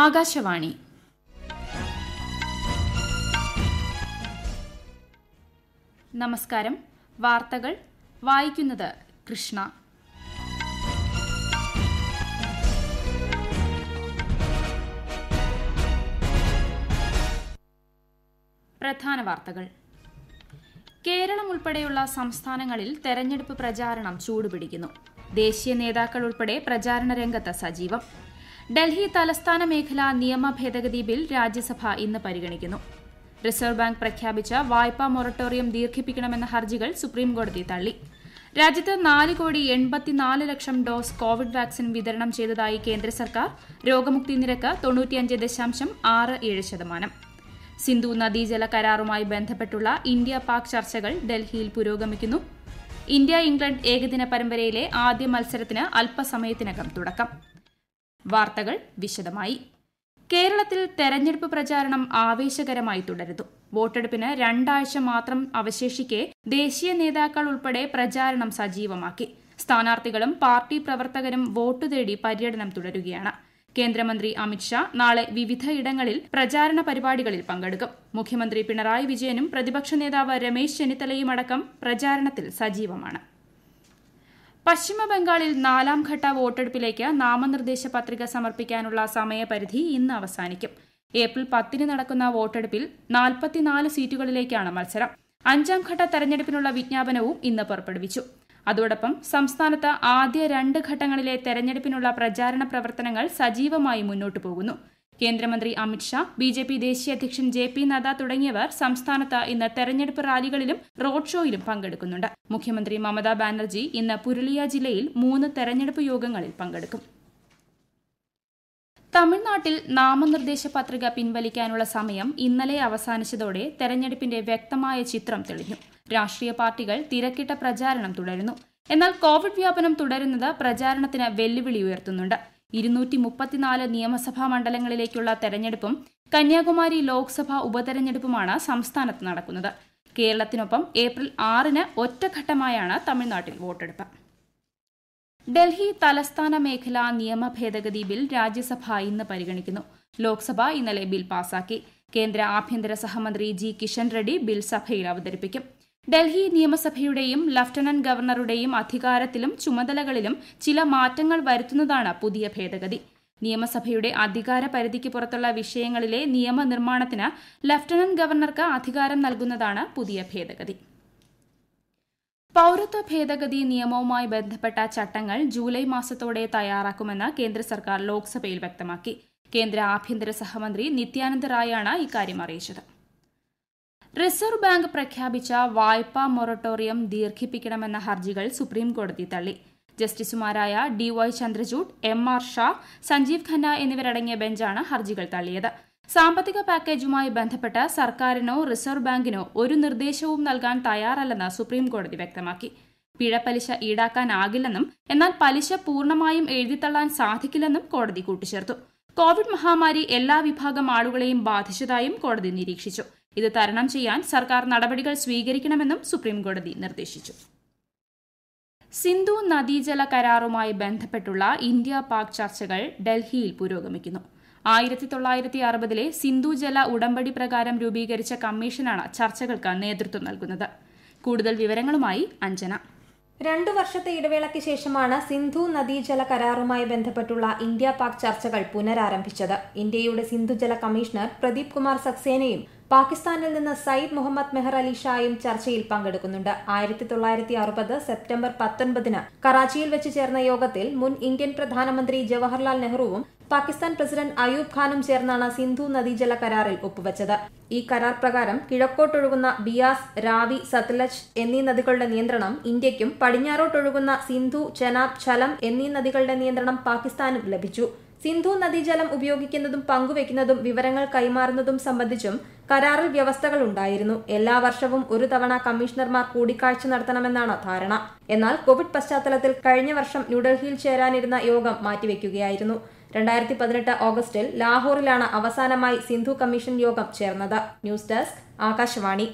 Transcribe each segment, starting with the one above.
ആകാശവാണി നമസ്കാരം വാർത്തകൾ വായിക്കുന്നത് കൃഷ്ണ പ്രധാന വാർത്തകൾ കേരളം ഉൾപ്പെടെയുള്ള സംസ്ഥാനങ്ങളിൽ തെരഞ്ഞെടുപ്പ് പ്രചാരണം ചൂടുപിടിക്കുന്നു ദേശീയ നേതാക്കൾ ഉൾപ്പെടെ പ്രചാരണ രംഗത്ത് സജീവം ഡൽഹി തലസ്ഥാന മേഖല നിയമ ഭേദഗതി ബിൽ രാജ്യസഭ ഇന്ന് പരിഗണിക്കുന്നു റിസർവ് ബാങ്ക് പ്രഖ്യാപിച്ച വായ്പാ മൊറട്ടോറിയം ദീർഘിപ്പിക്കണമെന്ന ഹർജികൾ സുപ്രീംകോടതി തള്ളി രാജ്യത്ത് നാല് കോടി എൺപത്തിനാല് ലക്ഷം ഡോസ് കോവിഡ് വാക്സിൻ വിതരണം ചെയ്തതായി കേന്ദ്ര സർക്കാർ രോഗമുക്തി നിരക്ക് തൊണ്ണൂറ്റിയഞ്ച് ദശാംശം ആറ് ഏഴ് ശതമാനം സിന്ധു നദീജല കരാറുമായി ബന്ധപ്പെട്ടുള്ള ഇന്ത്യ പാക് ചർച്ചകൾ ഡൽഹിയിൽ പുരോഗമിക്കുന്നു ഇന്ത്യ ഇംഗ്ലണ്ട് ഏകദിന പരമ്പരയിലെ ആദ്യ മത്സരത്തിന് അല്പസമയത്തിനകം തുടക്കം വാർത്തകൾ വിശദമായി കേരളത്തിൽ തെരഞ്ഞെടുപ്പ് പ്രചാരണം ആവേശകരമായി തുടരുന്നു വോട്ടെടുപ്പിന് രണ്ടാഴ്ച മാത്രം അവശേഷിക്കെ ദേശീയ നേതാക്കൾ ഉൾപ്പെടെ പ്രചാരണം സജീവമാക്കി സ്ഥാനാർത്ഥികളും പാർട്ടി പ്രവർത്തകരും വോട്ട് തേടി പര്യടനം തുടരുകയാണ് കേന്ദ്രമന്ത്രി അമിത്ഷാ നാളെ വിവിധ ഇടങ്ങളിൽ പ്രചാരണ പരിപാടികളിൽ പങ്കെടുക്കും മുഖ്യമന്ത്രി പിണറായി വിജയനും പ്രതിപക്ഷ നേതാവ് രമേശ് ചെന്നിത്തലയുമടക്കം പ്രചാരണത്തിൽ സജീവമാണ് പശ്ചിമബംഗാളിൽ നാലാം ഘട്ട വോട്ടെടുപ്പിലേക്ക് നാമനിർദ്ദേശ പത്രിക സമർപ്പിക്കാനുള്ള സമയപരിധി ഇന്ന് അവസാനിക്കും ഏപ്രിൽ പത്തിന് നടക്കുന്ന വോട്ടെടുപ്പിൽ നാൽപ്പത്തിനാല് സീറ്റുകളിലേക്കാണ് മത്സരം അഞ്ചാം ഘട്ട തെരഞ്ഞെടുപ്പിനുള്ള വിജ്ഞാപനവും ഇന്ന് പുറപ്പെടുവിച്ചു അതോടൊപ്പം സംസ്ഥാനത്ത് ആദ്യ രണ്ട് ഘട്ടങ്ങളിലെ തെരഞ്ഞെടുപ്പിനുള്ള പ്രചാരണ പ്രവർത്തനങ്ങൾ സജീവമായി മുന്നോട്ടു പോകുന്നു കേന്ദ്രമന്ത്രി അമിത്ഷാ ബി ജെ പി ദേശീയ അധ്യക്ഷൻ ജെ പി നദ്ദ തുടങ്ങിയവർ സംസ്ഥാനത്ത് ഇന്ന് തെരഞ്ഞെടുപ്പ് റാലികളിലും റോഡ് ഷോയിലും പങ്കെടുക്കുന്നുണ്ട് മുഖ്യമന്ത്രി മമതാ ബാനർജി ഇന്ന് പുരുളിയ ജില്ലയിൽ മൂന്ന് തെരഞ്ഞെടുപ്പ് യോഗങ്ങളിൽ പങ്കെടുക്കും തമിഴ്നാട്ടിൽ നാമനിർദ്ദേശ പത്രിക പിൻവലിക്കാനുള്ള സമയം ഇന്നലെ അവസാനിച്ചതോടെ തെരഞ്ഞെടുപ്പിന്റെ വ്യക്തമായ ചിത്രം തെളിഞ്ഞു രാഷ്ട്രീയ പാർട്ടികൾ തിരക്കിട്ട പ്രചാരണം തുടരുന്നു എന്നാൽ കോവിഡ് വ്യാപനം തുടരുന്നത് പ്രചാരണത്തിന് വെല്ലുവിളി ഉയർത്തുന്നുണ്ട് ഇരുന്നൂറ്റി മുപ്പത്തിനാല് നിയമസഭാ മണ്ഡലങ്ങളിലേക്കുള്ള തെരഞ്ഞെടുപ്പും കന്യാകുമാരി ലോക്സഭാ ഉപതെരഞ്ഞെടുപ്പുമാണ് സംസ്ഥാനത്ത് നടക്കുന്നത് കേരളത്തിനൊപ്പം ഏപ്രിൽ ആറിന് ഒറ്റഘട്ടമായാണ് തമിഴ്നാട്ടിൽ വോട്ടെടുപ്പ് ഡൽഹി തലസ്ഥാന മേഖല നിയമ ഭേദഗതി ബിൽ രാജ്യസഭ ഇന്ന് പരിഗണിക്കുന്നു ലോക്സഭ ഇന്നലെ ബിൽ പാസാക്കി കേന്ദ്ര ആഭ്യന്തര സഹമന്ത്രി ജി കിഷൻ റെഡ്ഡി ബിൽ സഭയിൽ അവതരിപ്പിക്കും ഡൽഹി നിയമസഭയുടെയും ലഫ്റ്റനന്റ് ഗവർണറുടെയും അധികാരത്തിലും ചുമതലകളിലും ചില മാറ്റങ്ങൾ വരുത്തുന്നതാണ് പുതിയ ഭേദഗതി നിയമസഭയുടെ അധികാര പരിധിക്ക് പുറത്തുള്ള വിഷയങ്ങളിലെ നിയമനിർമ്മാണത്തിന് ലഫ്റ്റനന്റ് ഗവർണർക്ക് അധികാരം നൽകുന്നതാണ് പുതിയ ഭേദഗതി പൌരത്വ ഭേദഗതി നിയമവുമായി ബന്ധപ്പെട്ട ചട്ടങ്ങൾ ജൂലൈ മാസത്തോടെ തയ്യാറാക്കുമെന്ന് കേന്ദ്ര സർക്കാർ ലോക്സഭയിൽ വ്യക്തമാക്കി കേന്ദ്ര ആഭ്യന്തര സഹമന്ത്രി നിത്യാനന്ദ റായാണ് ഇക്കാര്യം അറിയിച്ചത് റിസർവ് ബാങ്ക് പ്രഖ്യാപിച്ച വായ്പാ മൊറട്ടോറിയം ദീർഘിപ്പിക്കണമെന്ന ഹർജികൾ സുപ്രീം കോടതി തള്ളി ജസ്റ്റിസുമാരായ D Y Chandrachud M R Shah Sanjiv Khanna എന്നിവരടങ്ങിയ ബെഞ്ചാണ് ഹർജികൾ തള്ളിയത് സാമ്പത്തിക പാക്കേജുമായി ബന്ധപ്പെട്ട് സർക്കാരിനോ റിസർവ് ബാങ്കിനോ ഒരു നിർദ്ദേശവും നൽകാൻ തയ്യാറല്ലെന്ന് സുപ്രീം കോടതി വ്യക്തമാക്കി പിഴപ്പലിശ ഈടാക്കാനാകില്ലെന്നും എന്നാൽ പലിശ പൂർണ്ണമായും എഴുതിത്തള്ളാൻ സാധിക്കില്ലെന്നും കോടതി കൂട്ടിച്ചേർത്തു കോവിഡ് മഹാമാരി എല്ലാ വിഭാഗം ആളുകളെയും ബാധിച്ചതായും കോടതി നിരീക്ഷിച്ചു ഇത് തരണം ചെയ്യാൻ സർക്കാർ നടപടികൾ സ്വീകരിക്കണമെന്നും സുപ്രീംകോടതി നിർദ്ദേശിച്ചു സിന്ധു നദീജല കരാറുമായി ബന്ധപ്പെട്ടുള്ള ഇന്ത്യ പാക് ചർച്ചകൾ ഡൽഹിയിൽ പുരോഗമിക്കുന്നു ആയിരത്തി തൊള്ളായിരത്തി അറുപതിലെ സിന്ധു ജല ഉടമ്പടി പ്രകാരം രൂപീകരിച്ച കമ്മീഷനാണ് ചർച്ചകൾക്ക് നേതൃത്വം നൽകുന്നത് കൂടുതൽ വിവരങ്ങളുമായി അഞ്ജന രണ്ടു വർഷത്തെ ഇടവേളയ്ക്ക് ശേഷമാണ് സിന്ധു നദീജല കരാറുമായി ബന്ധപ്പെട്ടുള്ള ഇന്ത്യ പാക് ചർച്ചകൾ പുനരാരംഭിച്ചത് ഇന്ത്യയുടെ സിന്ധുജല കമ്മീഷണർ പ്രദീപ് കുമാർ സക്സേനയും പാകിസ്ഥാനിൽ നിന്ന് സയ്യിദ് മുഹമ്മദ് മെഹർ അലി ഷായും ചർച്ചയിൽ പങ്കെടുക്കുന്നുണ്ട് ആയിരത്തി തൊള്ളായിരത്തി അറുപത് സെപ്റ്റംബർ പത്തൊൻപതിന് കറാച്ചിയിൽ വെച്ച് ചേർന്ന യോഗത്തിൽ മുൻ ഇന്ത്യൻ പ്രധാനമന്ത്രി ജവഹർലാൽ നെഹ്റുവും പാകിസ്ഥാൻ പ്രസിഡന്റ് അയൂബ് ഖാനും ചേർന്നാണ് സിന്ധു നദീജല കരാറിൽ ഒപ്പുവച്ചത് ഈ കരാർ പ്രകാരം കിഴക്കോട്ടൊഴുകുന്ന ബിയാസ് രാവി സത്ലജ് എന്നീ നദികളുടെ നിയന്ത്രണം ഇന്ത്യയ്ക്കും പടിഞ്ഞാറോട്ടൊഴുകുന്ന സിന്ധു ചെനാബ് ഛലം എന്നീ നദികളുടെ നിയന്ത്രണം പാകിസ്ഥാനും ലഭിച്ചു സിന്ധു നദീജലം ഉപയോഗിക്കുന്നതും പങ്കുവെക്കുന്നതും വിവരങ്ങൾ കൈമാറുന്നതും സംബന്ധിച്ചും കരാറിൽ വ്യവസ്ഥകൾ ഉണ്ടായിരുന്നു എല്ലാ വർഷവും ഒരു തവണ കമ്മീഷണർമാർ കൂടിക്കാഴ്ച നടത്തണമെന്നാണ് ധാരണ എന്നാൽ കോവിഡ് പശ്ചാത്തലത്തിൽ കഴിഞ്ഞ വർഷം ന്യൂഡൽഹിയിൽ ചേരാനിരുന്ന യോഗം മാറ്റിവെക്കുകയായിരുന്നു രണ്ടായിരത്തി പതിനെട്ട് ഓഗസ്റ്റിൽ ലാഹോറിലാണ് അവസാനമായി സിന്ധു കമ്മീഷൻ യോഗം ചേർന്നത് ന്യൂസ് ഡെസ്ക് ആകാശവാണി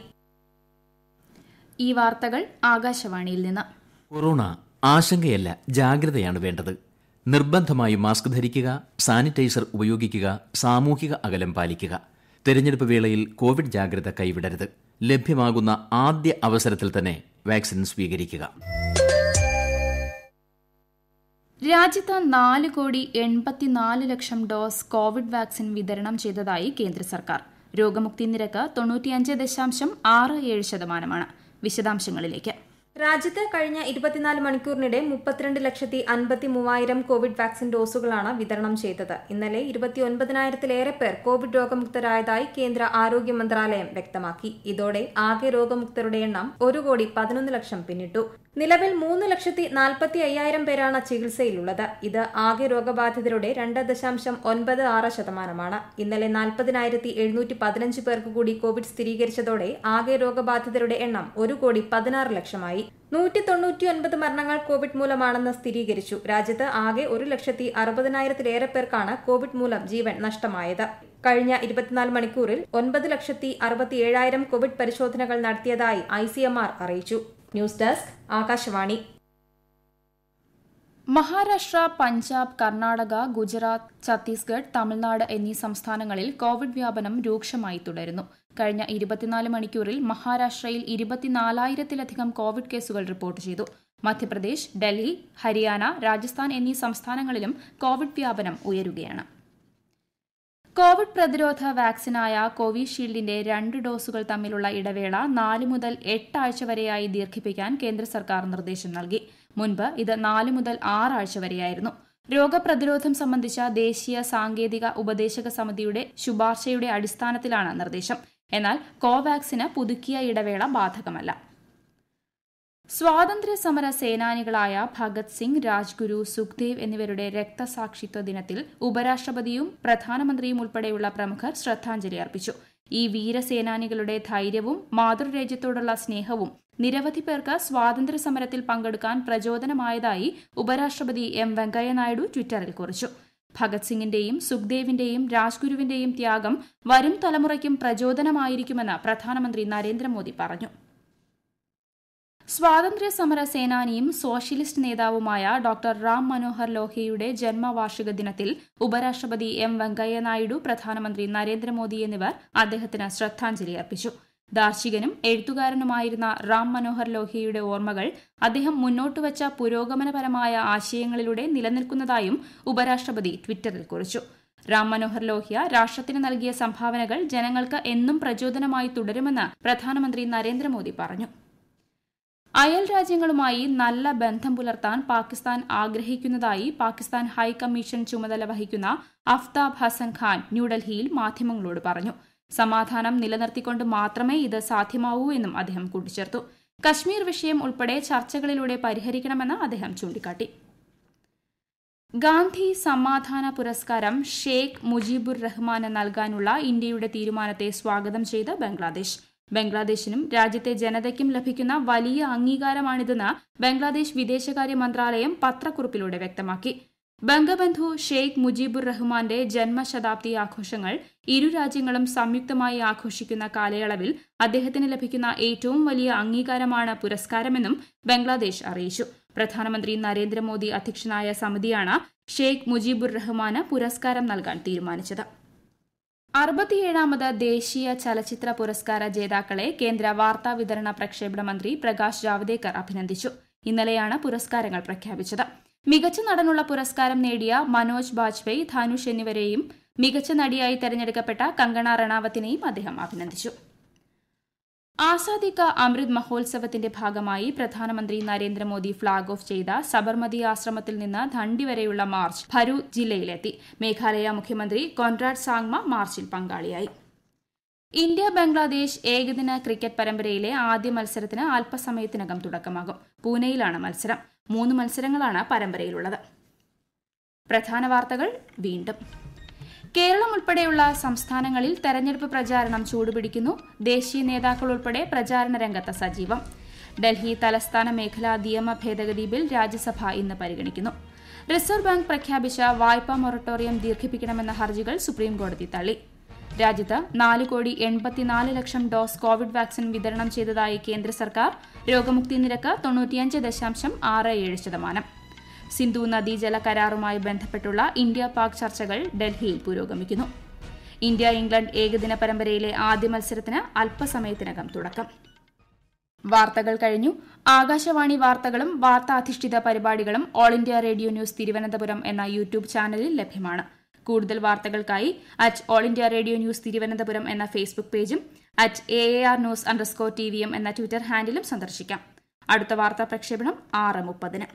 ഈ വാർത്തകൾ ആകാശവാണിയിൽ നിന്ന് കൊറോണ ആശങ്കയല്ല ജാഗ്രതയാണ് വേണ്ടത് നിർബന്ധമായും മാസ്ക് ധരിക്കുക സാനിറ്റൈസർ ഉപയോഗിക്കുക സാമൂഹിക അകലം പാലിക്കുക തെരഞ്ഞെടുപ്പ് വേളയിൽ കോവിഡ് ജാഗ്രത കൈവിടരുത് ലഭ്യമാകുന്ന ആദ്യ അവസരത്തിൽ തന്നെ വാക്സിൻ സ്വീകരിക്കുക രാജ്യത്ത് നാല് കോടി എൺപത്തിനാല് ലക്ഷം ഡോസ് കോവിഡ് വാക്സിൻ വിതരണം ചെയ്തതായി കേന്ദ്ര സർക്കാർ രോഗമുക്തി നിരക്ക് തൊണ്ണൂറ്റിയഞ്ച് ദശാംശം ആറ് ഏഴ് ശതമാനമാണ് വിശദാംശങ്ങളിലേക്ക് രാജ്യത്ത് കഴിഞ്ഞ ഇരുപത്തിനാല് മണിക്കൂറിനിടെ മുപ്പത്തിരണ്ട് ലക്ഷത്തി അൻപത്തി മൂവായിരം കോവിഡ് വാക്സിൻ ഡോസുകളാണ് വിതരണം ചെയ്തത് ഇന്നലെ ഇരുപത്തി ഒൻപതിനായിരത്തിലേറെ പേർ കോവിഡ് രോഗമുക്തരായതായി കേന്ദ്ര ആരോഗ്യ മന്ത്രാലയം വ്യക്തമാക്കി ഇതോടെ ആകെ രോഗമുക്തരുടെ എണ്ണം ഒരു കോടി പതിനൊന്ന് ലക്ഷം പിന്നിട്ടു നിലവിൽ മൂന്ന് ലക്ഷത്തി നാൽപ്പത്തി അയ്യായിരം പേരാണ് ചികിത്സയിലുള്ളത് ഇത് ആകെ രോഗബാധിതരുടെ രണ്ട് ദശാംശം ഒൻപത് ആറ് ശതമാനമാണ് ഇന്നലെ നാൽപ്പതിനായിരത്തി എഴുന്നൂറ്റി പതിനഞ്ച് പേർക്ക് കൂടി കോവിഡ് സ്ഥിരീകരിച്ചതോടെ ആകെ രോഗബാധിതരുടെ എണ്ണം ഒരു കോടി പതിനാറ് ലക്ഷമായി നൂറ്റി തൊണ്ണൂറ്റി ഒൻപത് മരണങ്ങൾ കോവിഡ് മൂലമാണെന്ന് സ്ഥിരീകരിച്ചു രാജ്യത്ത് ആകെ ഒരു ലക്ഷത്തി അറുപതിനായിരത്തിലേറെ പേർക്കാണ് കോവിഡ് മൂലം ജീവൻ നഷ്ടമായത് കഴിഞ്ഞ ഇരുപത്തിനാല് മണിക്കൂറിൽ ഒൻപത് ലക്ഷത്തി അറുപത്തിയേഴായിരം കോവിഡ് പരിശോധനകൾ നടത്തിയതായി ഐ സി എം ആർ അറിയിച്ചു ന്യൂസ് ഡെസ്ക് ആകാശവാണി മഹാരാഷ്ട്ര പഞ്ചാബ് കർണാടക ഗുജറാത്ത് ഛത്തീസ്ഗഡ് തമിഴ്നാട് എന്നീ സംസ്ഥാനങ്ങളിൽ കോവിഡ് വ്യാപനം രൂക്ഷമായി തുടരുന്നു കഴിഞ്ഞ ഇരുപത്തിനാല് മണിക്കൂറിൽ മഹാരാഷ്ട്രയിൽ ഇരുപത്തിനാലായിരത്തിലധികം കോവിഡ് കേസുകൾ റിപ്പോർട്ട് ചെയ്തു മധ്യപ്രദേശ് ഡൽഹി ഹരിയാന രാജസ്ഥാൻ എന്നീ സംസ്ഥാനങ്ങളിലും കോവിഡ് വ്യാപനം ഉയരുകയാണ് കോവിഡ് പ്രതിരോധ വാക്സിനായ കോവിഷീൽഡിന്റെ രണ്ട് ഡോസുകൾ തമ്മിലുള്ള ഇടവേള നാല് മുതൽ എട്ട് ആഴ്ച വരെയായി ദീർഘിപ്പിക്കാൻ കേന്ദ്ര സർക്കാർ നിർദ്ദേശം നൽകി മുൻപ് ഇത് നാല് മുതൽ ആറാഴ്ച വരെയായിരുന്നു രോഗപ്രതിരോധം സംബന്ധിച്ച ദേശീയ സാങ്കേതിക ഉപദേശക സമിതിയുടെ ശുപാർശയുടെ അടിസ്ഥാനത്തിലാണ് നിർദ്ദേശം എന്നാൽ കോവാക്സിന് പുതുക്കിയ ഇടവേള ബാധകമല്ല സ്വാതന്ത്ര്യ സമര സേനാനികളായ ഭഗത് സിംഗ് രാജ്ഗുരു സുഖ്ദേവ് എന്നിവരുടെ രക്തസാക്ഷിത്വ ദിനത്തിൽ ഉപരാഷ്ട്രപതിയും പ്രധാനമന്ത്രിയും ഉൾപ്പെടെയുള്ള പ്രമുഖർ ശ്രദ്ധാഞ്ജലി അർപ്പിച്ചു ഈ വീരസേനാനികളുടെ ധൈര്യവും മാതൃരാജ്യത്തോടുള്ള സ്നേഹവും നിരവധി പേർക്ക് സ്വാതന്ത്ര്യ സമരത്തിൽ പങ്കെടുക്കാൻ പ്രചോദനമായതായി ഉപരാഷ്ട്രപതി എം വെങ്കയ്യനായിഡു ട്വിറ്ററിൽ കുറിച്ചു ഭഗത് സിംഗിന്റെയും സുഖ്ദേവിന്റെയും രാജ്ഗുരുവിന്റെയും ത്യാഗം വരും തലമുറയ്ക്കും പ്രചോദനമായിരിക്കുമെന്ന് പ്രധാനമന്ത്രി നരേന്ദ്രമോദി പറഞ്ഞു സ്വാതന്ത്ര്യ സമര സേനാനിയും സോഷ്യലിസ്റ്റ് നേതാവുമായ ഡോക്ടർ റാം മനോഹർ ലോഹയുടെ ജന്മവാർഷിക ദിനത്തിൽ ഉപരാഷ്ട്രപതി എം വെങ്കയ്യ നായിഡു പ്രധാനമന്ത്രി നരേന്ദ്രമോദി എന്നിവർ അദ്ദേഹത്തിന് ശ്രദ്ധാഞ്ജലി അർപ്പിച്ചു ദാർശികനും എഴുത്തുകാരനുമായിരുന്ന റാം മനോഹർ ലോഹ്യയുടെ ഓർമ്മകൾ അദ്ദേഹം മുന്നോട്ടുവച്ച പുരോഗമനപരമായ ആശയങ്ങളിലൂടെ നിലനിൽക്കുന്നതായും ഉപരാഷ്ട്രപതി ട്വിറ്ററിൽ കുറിച്ചു റാം മനോഹർ ലോഹ്യ രാഷ്ട്രത്തിന് നൽകിയ സംഭാവനകൾ ജനങ്ങൾക്ക് എന്നും പ്രചോദനമായി തുടരുമെന്ന് പ്രധാനമന്ത്രി നരേന്ദ്രമോദി പറഞ്ഞു അയൽ രാജ്യങ്ങളുമായി നല്ല ബന്ധം പുലർത്താൻ പാകിസ്ഥാൻ ആഗ്രഹിക്കുന്നതായി പാകിസ്ഥാൻ ഹൈക്കമ്മീഷൻ ചുമതല വഹിക്കുന്ന അഫ്താബ് ഹസൻ ഖാൻ ന്യൂഡൽഹിയിൽ മാധ്യമങ്ങളോട് പറഞ്ഞു സമാധാനം നിലനിർത്തിക്കൊണ്ട് മാത്രമേ ഇത് സാധ്യമാവൂ എന്നും അദ്ദേഹം കൂട്ടിച്ചേർത്തു കശ്മീർ വിഷയം ഉൾപ്പെടെ ചർച്ചകളിലൂടെ പരിഹരിക്കണമെന്ന് അദ്ദേഹം ചൂണ്ടിക്കാട്ടി ഗാന്ധി സമാധാന പുരസ്കാരം ഷെയ്ഖ് മുജീബുർ റഹ്മാന് നൽകാനുള്ള ഇന്ത്യയുടെ തീരുമാനത്തെ സ്വാഗതം ചെയ്ത് ബംഗ്ലാദേശ് ബംഗ്ലാദേശിനും രാജ്യത്തെ ജനതയ്ക്കും ലഭിക്കുന്ന വലിയ അംഗീകാരമാണിതെന്ന് ബംഗ്ലാദേശ് വിദേശകാര്യ മന്ത്രാലയം പത്രക്കുറിപ്പിലൂടെ വ്യക്തമാക്കി ബംഗബന്ധു ഷെയ്ഖ് മുജീബുർ റഹ്മാന്റെ ജന്മശതാബ്ദി ആഘോഷങ്ങൾ ഇരു രാജ്യങ്ങളും സംയുക്തമായി ആഘോഷിക്കുന്ന കാലയളവിൽ അദ്ദേഹത്തിന് ലഭിക്കുന്ന ഏറ്റവും വലിയ അംഗീകാരമാണ് പുരസ്കാരമെന്നും ബംഗ്ലാദേശ് അറിയിച്ചു പ്രധാനമന്ത്രി നരേന്ദ്രമോദി അധ്യക്ഷനായ സമിതിയാണ് ഷെയ്ഖ് മുജീബുർ റഹ്മാന് പുരസ്കാരം നൽകാൻ തീരുമാനിച്ചത് അറുപത്തിയേഴാമത് ദേശീയ ചലച്ചിത്ര പുരസ്കാര ജേതാക്കളെ കേന്ദ്ര വാർത്താ വിതരണ പ്രക്ഷേപണ മന്ത്രി പ്രകാശ് ജാവ്ദേക്കർ അഭിനന്ദിച്ചു ഇന്നലെയാണ് പുരസ്കാരങ്ങൾ പ്രഖ്യാപിച്ചത് മികച്ച നടനുള്ള പുരസ്കാരം നേടിയ മനോജ് ബാജ്പേയ് ധനുഷ് എന്നിവരെയും മികച്ച നടിയായി തെരഞ്ഞെടുക്കപ്പെട്ട കങ്കണ റണാവത്തിനെയും അദ്ദേഹം അഭിനന്ദിച്ചു ആസാദി കാ അമൃത് മഹോത്സവത്തിന്റെ ഭാഗമായി പ്രധാനമന്ത്രി നരേന്ദ്രമോദി ഫ്ളാഗ് ഓഫ് ചെയ്ത സബർമതി ആശ്രമത്തിൽ നിന്ന് ധണ്ടി വരെയുള്ള മാർച്ച് ഭരു ജില്ലയിലെത്തി മേഘാലയ മുഖ്യമന്ത്രി കോൺറാഡ് സാങ്മ മാർച്ചിൽ പങ്കാളിയായി ഇന്ത്യ ബംഗ്ലാദേശ് ഏകദിന ക്രിക്കറ്റ് പരമ്പരയിലെ ആദ്യ മത്സരത്തിന് അല്പസമയത്തിനകം തുടക്കമാകും പൂനെയിലാണ് മത്സരം മൂന്ന് മത്സരങ്ങളാണ് പരമ്പരയിലുള്ളത് പ്രധാന വാർത്തകൾ വീണ്ടും കേരളം ഉൾപ്പെടെയുള്ള സംസ്ഥാനങ്ങളിൽ തെരഞ്ഞെടുപ്പ് പ്രചാരണം ചൂടുപിടിക്കുന്നു ദേശീയ നേതാക്കൾ ഉൾപ്പെടെ പ്രചാരണ രംഗത്ത് സജീവം ഡൽഹി തലസ്ഥാന മേഖലാ നിയമ ഭേദഗതി ബിൽ രാജ്യസഭ ഇന്ന് പരിഗണിക്കുന്നു റിസർവ് ബാങ്ക് പ്രഖ്യാപിച്ച വായ്പാ മൊറട്ടോറിയം ദീർഘിപ്പിക്കണമെന്ന ഹർജികൾ സുപ്രീംകോടതി തള്ളി രാജ്യത്ത് നാല് കോടി എൺപത്തിനാല് ലക്ഷം ഡോസ് കോവിഡ് വാക്സിൻ വിതരണം ചെയ്തതായി കേന്ദ്ര സർക്കാർ രോഗമുക്തി നിരക്ക് തൊണ്ണൂറ്റിയഞ്ച് ദശാംശം ആറ് ഏഴ് ശതമാനം സിന്ധു നദീജല കരാറുമായി ബന്ധപ്പെട്ടുള്ള ഇന്ത്യ പാക് ചർച്ചകൾ ഡൽഹിയിൽ പുരോഗമിക്കുന്നു ഇന്ത്യ ഇംഗ്ലണ്ട് ഏകദിന പരമ്പരയിലെ ആദ്യ മത്സരത്തിന് അല്പസമയത്തിനകം തുടക്കം വാർത്തകൾ കഴിഞ്ഞു ആകാശവാണി വാർത്തകളും വാർത്താധിഷ്ഠിത പരിപാടികളും all India radio news Thiruvananthapuram എന്ന യൂട്യൂബ് ചാനലിൽ ലഭ്യമാണ് കൂടുതൽ വാർത്തകൾക്കായി at all India radio news Thiruvananthapuram എന്ന ഫേസ്ബുക്ക് പേജും at A A R news underscore T V M എന്ന ട്വിറ്റർ ഹാൻഡിലും സന്ദർശിക്കാം അടുത്ത വാർത്താ പ്രക്ഷേപണം ആറ് മുപ്പതിന്